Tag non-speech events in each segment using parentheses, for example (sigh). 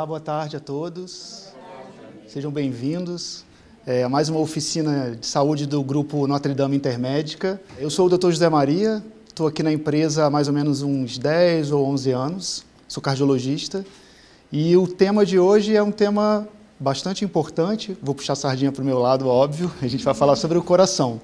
Olá, boa tarde a todos. Sejam bem-vindos é, a é, mais uma oficina de saúde do grupo Notre Dame Intermédica. Eu sou o Dr. José Maria, estou aqui na empresa há mais ou menos uns 10 ou 11 anos, sou cardiologista. E o tema de hoje é um tema bastante importante, vou puxar a sardinha para o meu lado, óbvio, (laughs) a gente vai falar sobre o coração.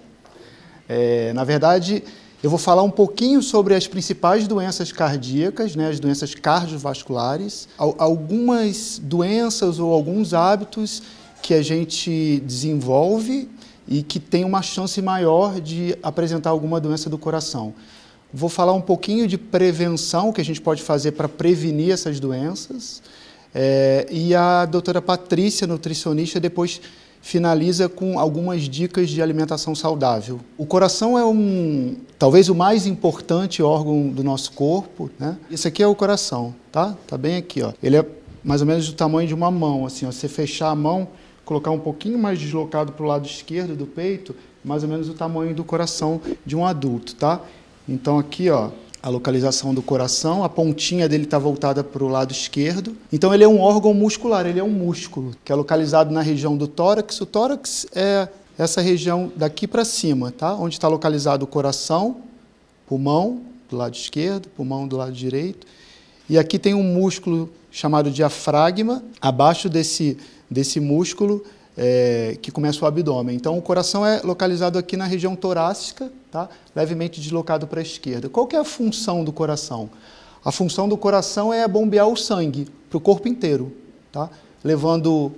É, na verdade, eu vou falar um pouquinho sobre as principais doenças cardíacas, né, as doenças cardiovasculares, algumas doenças ou alguns hábitos que a gente desenvolve e que tem uma chance maior de apresentar alguma doença do coração. Vou falar um pouquinho de prevenção, que a gente pode fazer para prevenir essas doenças. É, e a doutora Patrícia, nutricionista, depois finaliza com algumas dicas de alimentação saudável. O coração é um, talvez o mais importante órgão do nosso corpo, né? Esse aqui é o coração, tá? Tá bem aqui, ó. Ele é mais ou menos do tamanho de uma mão, assim, ó. Você fechar a mão, colocar um pouquinho mais deslocado para o lado esquerdo do peito, mais ou menos o tamanho do coração de um adulto, tá? Então aqui, ó, a localização do coração, a pontinha dele está voltada para o lado esquerdo. Então ele é um órgão muscular, ele é um músculo, que é localizado na região do tórax. O tórax é essa região daqui para cima, tá? Onde está localizado o coração, pulmão do lado esquerdo, pulmão do lado direito. E aqui tem um músculo chamado diafragma, abaixo desse, desse músculo é, que começa o abdômen. Então o coração é localizado aqui na região torácica, tá? levemente deslocado para a esquerda. Qual que é a função do coração? A função do coração é bombear o sangue para o corpo inteiro, tá? levando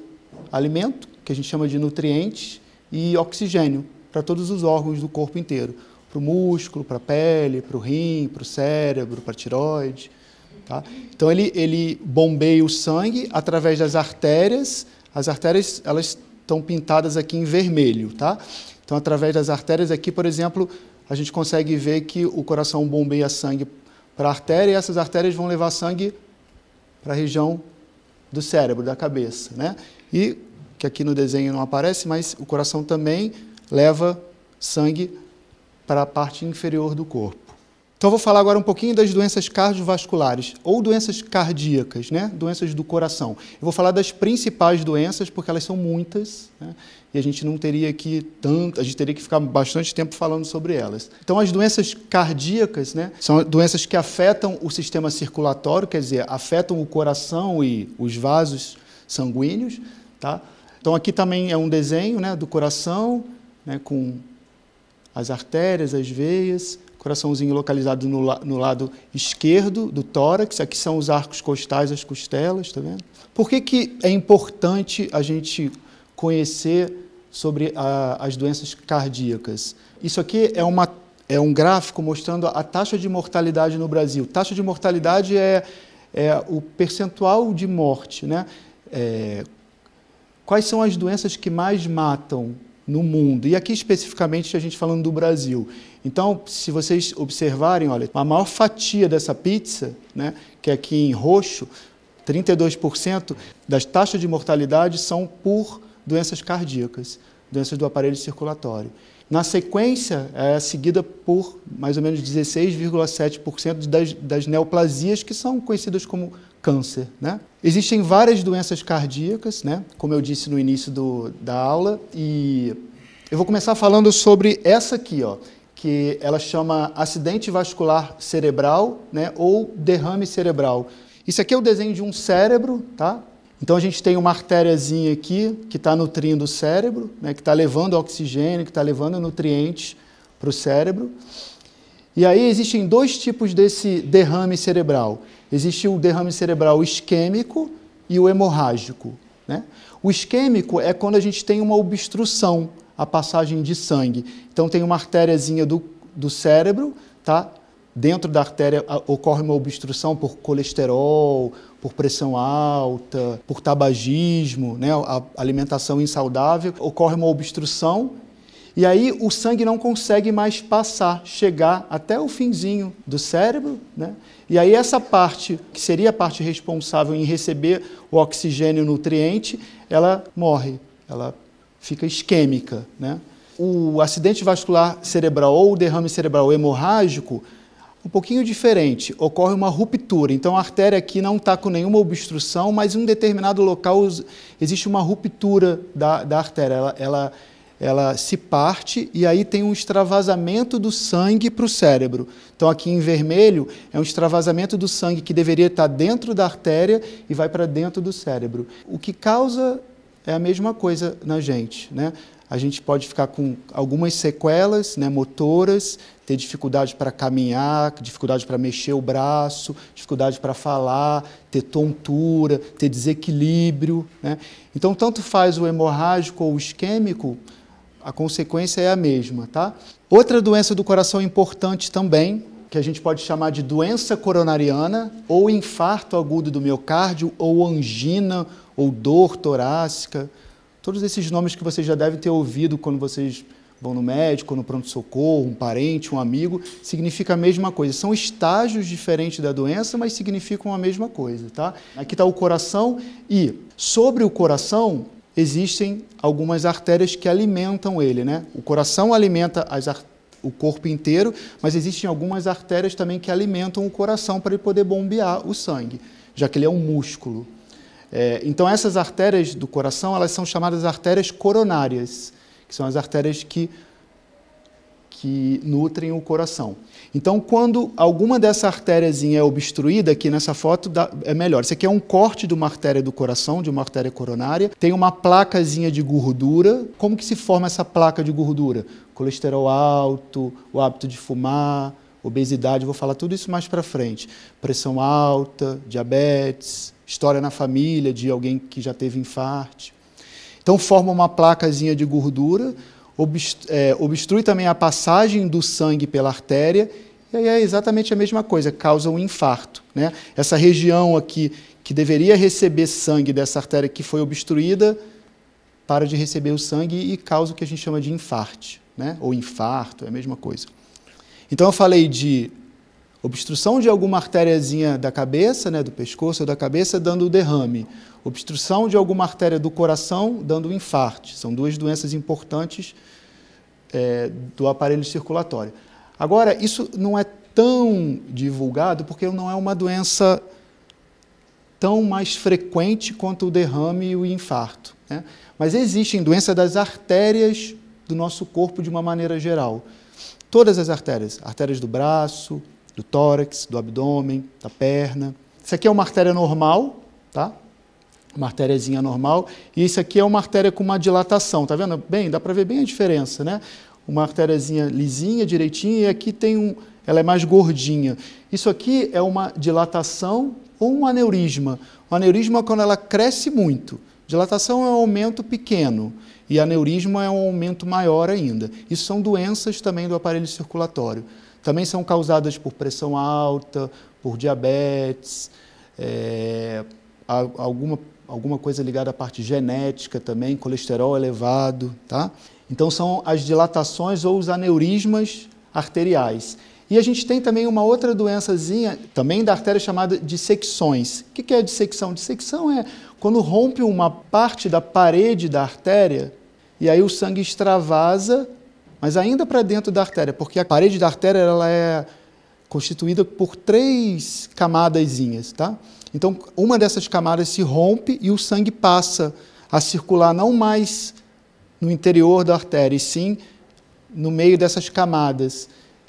alimento, que a gente chama de nutrientes, e oxigênio para todos os órgãos do corpo inteiro, para o músculo, para a pele, para o rim, para o cérebro, para a tiroide. Tá? Então ele, ele bombeia o sangue através das artérias. As artérias elas estão pintadas aqui em vermelho, tá? Então, através das artérias aqui, por exemplo, a gente consegue ver que o coração bombeia sangue para a artéria e essas artérias vão levar sangue para a região do cérebro, da cabeça, né? E que aqui no desenho não aparece, mas o coração também leva sangue para a parte inferior do corpo. Então, eu vou falar agora um pouquinho das doenças cardiovasculares ou doenças cardíacas, né? doenças do coração. Eu vou falar das principais doenças, porque elas são muitas, né? e a gente não teria que tanto, a gente teria que ficar bastante tempo falando sobre elas. Então, as doenças cardíacas né, são doenças que afetam o sistema circulatório, quer dizer, afetam o coração e os vasos sanguíneos. Tá? Então, aqui também é um desenho né, do coração, né, com as artérias, as veias, coraçãozinho localizado no, no, lado esquerdo do tórax, aqui são os arcos costais, as costelas, tá vendo? Por que, que é importante a gente conhecer sobre a, as doenças cardíacas? Isso aqui é, uma, é um gráfico mostrando a, a taxa de mortalidade no Brasil. Taxa de mortalidade é, é o percentual de morte, né? É, quais são as doenças que mais matam no mundo. E aqui especificamente a gente falando do Brasil. Então, se vocês observarem, olha, a maior fatia dessa pizza, né, que é aqui em roxo, 32% das taxas de mortalidade são por doenças cardíacas, doenças do aparelho circulatório. Na sequência, é seguida por mais ou menos 16,7% das, das neoplasias, que são conhecidas como câncer. Né? Existem várias doenças cardíacas, né? como eu disse no início do, da aula, e eu vou começar falando sobre essa aqui, ó, que ela chama acidente vascular cerebral né? ou derrame cerebral. Isso aqui é o desenho de um cérebro, tá? Então a gente tem uma artériazinha aqui que está nutrindo o cérebro, né, que está levando oxigênio, que está levando nutrientes para o cérebro. E aí existem dois tipos desse derrame cerebral. Existe o derrame cerebral isquêmico e o hemorrágico. Né? O isquêmico é quando a gente tem uma obstrução à passagem de sangue. Então tem uma artériazinha do, do cérebro, tá? dentro da artéria ocorre uma obstrução por colesterol, por pressão alta, por tabagismo, né, a alimentação insaudável, ocorre uma obstrução e aí o sangue não consegue mais passar, chegar até o finzinho do cérebro, né? E aí essa parte, que seria a parte responsável em receber o oxigênio nutriente, ela morre, ela fica isquêmica, né? O acidente vascular cerebral ou o derrame cerebral hemorrágico um pouquinho diferente, ocorre uma ruptura. Então a artéria aqui não está com nenhuma obstrução, mas em um determinado local existe uma ruptura da, da artéria. Ela, ela, ela se parte e aí tem um extravasamento do sangue para o cérebro. Então aqui em vermelho é um extravasamento do sangue que deveria estar tá dentro da artéria e vai para dentro do cérebro. O que causa é a mesma coisa na gente, né? a gente pode ficar com algumas sequelas né, motoras, ter dificuldade para caminhar, dificuldade para mexer o braço, dificuldade para falar, ter tontura, ter desequilíbrio. Né? Então, tanto faz o hemorrágico ou o isquêmico, a consequência é a mesma. Tá? Outra doença do coração importante também, que a gente pode chamar de doença coronariana, ou infarto agudo do miocárdio, ou angina, ou dor torácica Todos esses nomes que vocês já devem ter ouvido quando vocês vão no médico, no pronto-socorro, um parente, um amigo, significa a mesma coisa. São estágios diferentes da doença, mas significam a mesma coisa, tá? Aqui está o coração e sobre o coração existem algumas artérias que alimentam ele, né? O coração alimenta as artérias o corpo inteiro, mas existem algumas artérias também que alimentam o coração para ele poder bombear o sangue, já que ele é um músculo. É, então essas artérias do coração elas são chamadas artérias coronárias, que são as artérias que que nutrem o coração. Então, quando alguma dessa artériazinha é obstruída, aqui nessa foto dá, é melhor. Isso aqui é um corte de uma artéria do coração, de uma artéria coronária. Tem uma placazinha de gordura. Como que se forma essa placa de gordura? Colesterol alto, o hábito de fumar, obesidade, vou falar tudo isso mais para frente. Pressão alta, diabetes, história na família de alguém que já teve infarto. Então forma uma placazinha de gordura, é, obstrui também a passagem do sangue pela artéria, e aí é exatamente a mesma coisa, causa um infarto. Né? Essa região aqui que deveria receber sangue dessa artéria que foi obstruída, para de receber o sangue e causa o que a gente chama de infarto, né? ou infarto, é a mesma coisa. Então eu falei de obstrução de alguma artériazinha da cabeça, né, do pescoço ou da cabeça, dando o derrame. Obstrução de alguma artéria do coração, dando o infarto. São duas doenças importantes é, do aparelho circulatório. Agora, isso não é tão divulgado porque não é uma doença tão mais frequente quanto o derrame e o infarto. Né? Mas existem doenças das artérias do nosso corpo de uma maneira geral. Todas as artérias, artérias do braço, do tórax, do abdômen, da perna. Isso aqui é uma artéria normal, tá? Uma artériazinha normal. E isso aqui é uma artéria com uma dilatação, tá vendo? Bem, dá para ver bem a diferença, né? Uma artériazinha lisinha, direitinha, e aqui tem um, ela é mais gordinha. Isso aqui é uma dilatação ou um aneurisma. O aneurisma é quando ela cresce muito. Dilatação é um aumento pequeno e aneurisma é um aumento maior ainda. Isso são doenças também do aparelho circulatório. Também são causadas por pressão alta, por diabetes, é, alguma, alguma coisa ligada à parte genética também, colesterol elevado, tá? Então são as dilatações ou os aneurismas arteriais. E a gente tem também uma outra doençazinha, também da artéria, chamada dissecções. O que é dissecção? Dissecção é quando rompe uma parte da parede da artéria e aí o sangue extravasa, mas ainda para dentro da artéria, porque a parede da artéria ela é constituída por três camadazinhas, tá? Então, uma dessas camadas se rompe e o sangue passa a circular não mais no interior da artéria, e sim no meio dessas camadas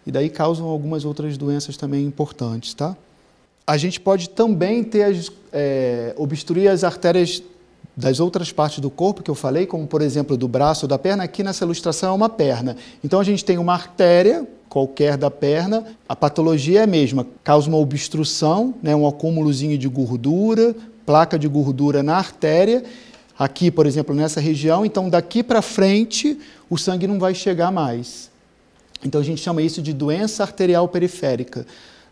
e daí causam algumas outras doenças também importantes, tá? A gente pode também ter as, é, obstruir as artérias das outras partes do corpo que eu falei, como por exemplo do braço ou da perna, aqui nessa ilustração é uma perna. Então a gente tem uma artéria qualquer da perna, a patologia é a mesma, causa uma obstrução, né, um acúmulozinho de gordura, placa de gordura na artéria, aqui, por exemplo, nessa região, então daqui para frente o sangue não vai chegar mais. Então a gente chama isso de doença arterial periférica.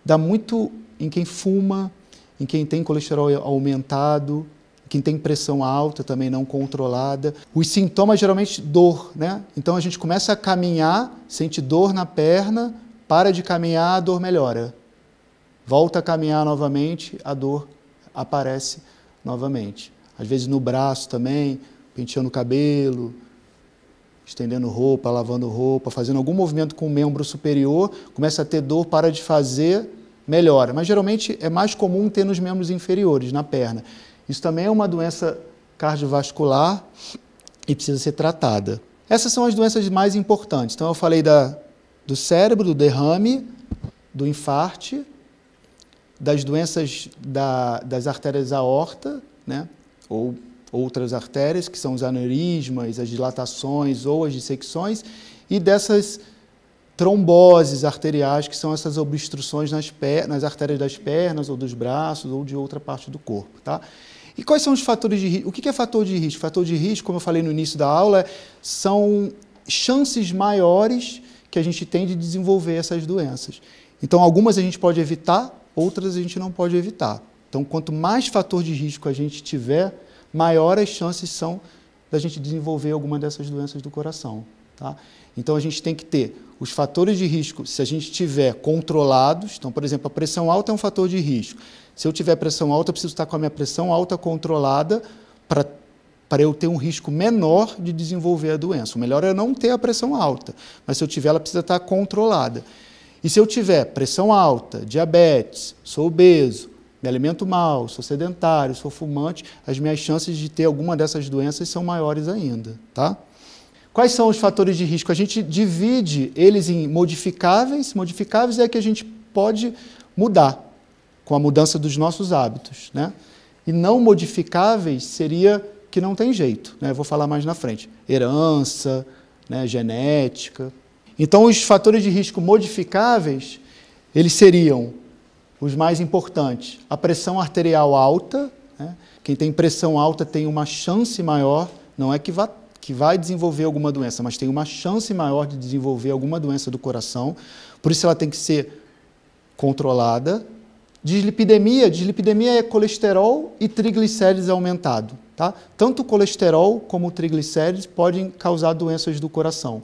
Dá muito em quem fuma, em quem tem colesterol aumentado, quem tem pressão alta também não controlada. Os sintomas geralmente dor, né? Então a gente começa a caminhar, sente dor na perna, para de caminhar, a dor melhora. Volta a caminhar novamente, a dor aparece novamente. Às vezes no braço também, penteando o cabelo, estendendo roupa, lavando roupa, fazendo algum movimento com o membro superior, começa a ter dor, para de fazer, melhora. Mas geralmente é mais comum ter nos membros inferiores, na perna. Isso também é uma doença cardiovascular e precisa ser tratada. Essas são as doenças mais importantes. Então eu falei da, do cérebro, do derrame, do infarte, das doenças da, das artérias aorta, né? ou outras artérias, que são os aneurismas, as dilatações ou as dissecções, e dessas tromboses arteriais, que são essas obstruções nas, nas artérias das pernas ou dos braços ou de outra parte do corpo. Tá? E quais são os fatores de risco? O que é fator de risco? Fator de risco, como eu falei no início da aula, são chances maiores que a gente tem de desenvolver essas doenças. Então, algumas a gente pode evitar, outras a gente não pode evitar. Então, quanto mais fator de risco a gente tiver, maior as chances são da gente desenvolver alguma dessas doenças do coração. Tá? Então a gente tem que ter os fatores de risco, se a gente tiver controlados. Então, por exemplo, a pressão alta é um fator de risco. Se eu tiver pressão alta, eu preciso estar com a minha pressão alta controlada para para eu ter um risco menor de desenvolver a doença. O melhor é não ter a pressão alta, mas se eu tiver, ela precisa estar controlada. E se eu tiver pressão alta, diabetes, sou obeso, me alimento mal, sou sedentário, sou fumante, as minhas chances de ter alguma dessas doenças são maiores ainda, tá? Quais são os fatores de risco? A gente divide eles em modificáveis. Modificáveis é que a gente pode mudar com a mudança dos nossos hábitos, né? E não modificáveis seria que não tem jeito, né? vou falar mais na frente. Herança, né? genética. Então, os fatores de risco modificáveis, eles seriam os mais importantes, a pressão arterial alta. Né? Quem tem pressão alta tem uma chance maior, não é que, vá, que vai desenvolver alguma doença, mas tem uma chance maior de desenvolver alguma doença do coração. Por isso ela tem que ser controlada. Dislipidemia, dislipidemia é colesterol e triglicérides aumentado. Tá? Tanto o colesterol como o triglicérides podem causar doenças do coração.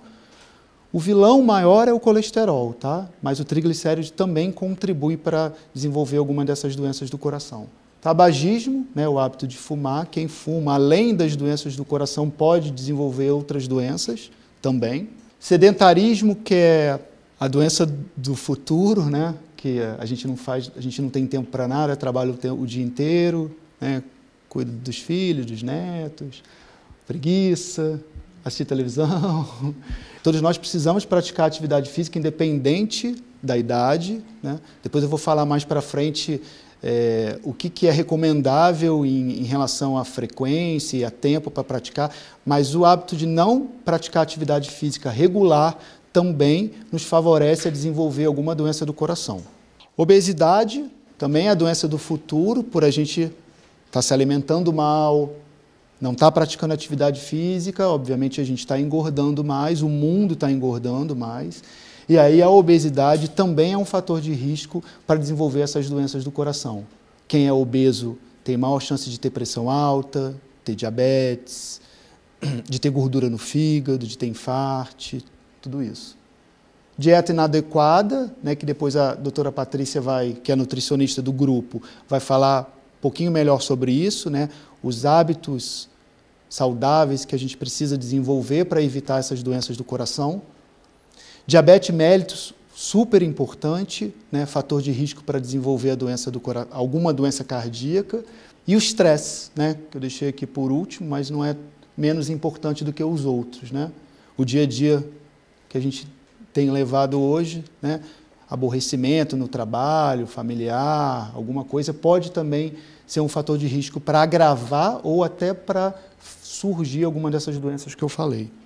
O vilão maior é o colesterol, tá? Mas o triglicéride também contribui para desenvolver alguma dessas doenças do coração. Tabagismo, né, o hábito de fumar, quem fuma, além das doenças do coração, pode desenvolver outras doenças também. Sedentarismo, que é a doença do futuro, né, que a gente não faz, a gente não tem tempo para nada, trabalha o, o dia inteiro, né, cuida dos filhos, dos netos, preguiça, assistir televisão. (laughs) Todos nós precisamos praticar atividade física independente da idade. Né? Depois eu vou falar mais para frente é, o que, que, é recomendável em, em relação à frequência e a tempo para praticar, mas o hábito de não praticar atividade física regular também nos favorece a desenvolver alguma doença do coração. Obesidade também é a doença do futuro por a gente estar tá se alimentando mal, não está praticando atividade física, obviamente a gente está engordando mais, o mundo está engordando mais. E aí a obesidade também é um fator de risco para desenvolver essas doenças do coração. Quem é obeso tem maior chance de ter pressão alta, ter diabetes, (clears throat) de ter gordura no fígado, de ter infarto, tudo isso. Dieta inadequada, né, que depois a doutora Patrícia vai, que é nutricionista do grupo, vai falar um pouquinho melhor sobre isso, né? Os hábitos saudáveis que a gente precisa desenvolver para evitar essas doenças do coração. Diabetes mellitus, super importante, né, fator de risco para desenvolver a doença do alguma doença cardíaca. E o estresse, né, que eu deixei aqui por último, mas não é menos importante do que os outros. Né? O dia a dia que a gente tem levado hoje, né, aborrecimento no trabalho, familiar, alguma coisa, pode também ser um fator de risco para agravar ou até para surgir alguma dessas doenças que eu falei.